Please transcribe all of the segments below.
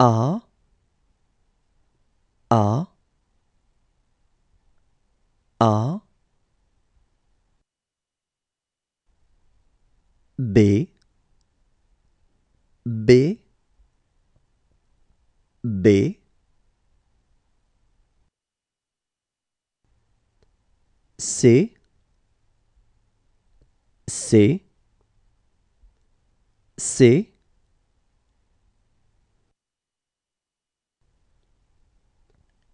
A A A B B B C C C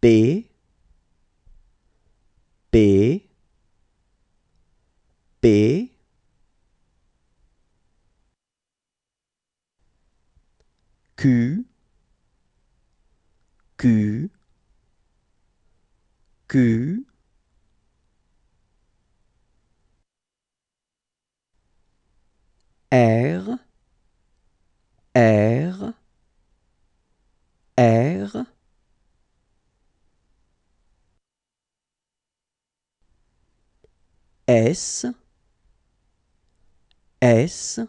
B B B Q Q Q S, S,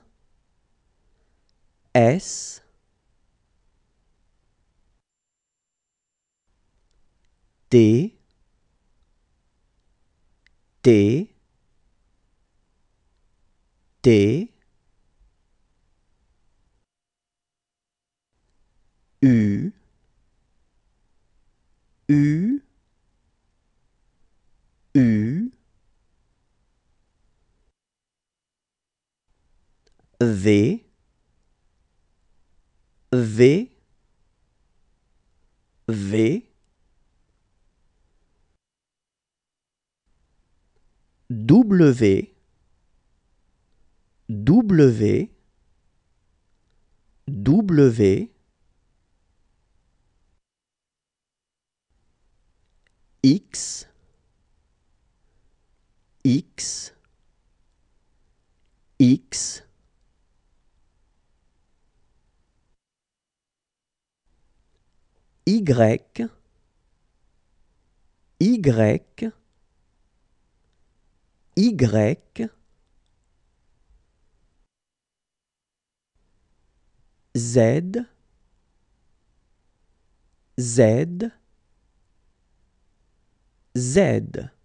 S, D, D, D, V V V W W W X X X Y, Y, Y, Z, Z, Z.